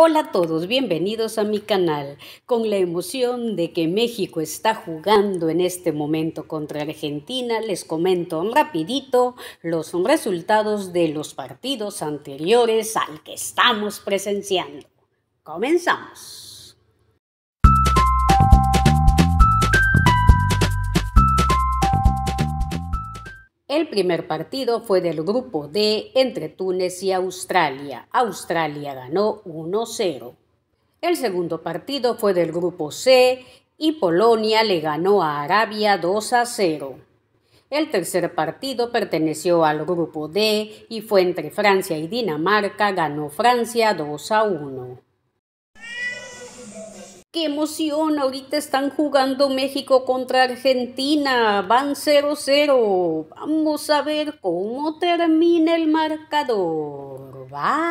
Hola a todos, bienvenidos a mi canal. Con la emoción de que México está jugando en este momento contra Argentina, les comento rapidito los resultados de los partidos anteriores al que estamos presenciando. Comenzamos. El primer partido fue del grupo D entre Túnez y Australia. Australia ganó 1-0. El segundo partido fue del grupo C y Polonia le ganó a Arabia 2 0. El tercer partido perteneció al grupo D y fue entre Francia y Dinamarca, ganó Francia 2 1 qué emoción, ahorita están jugando México contra Argentina, van 0-0. Vamos a ver cómo termina el marcador. Va.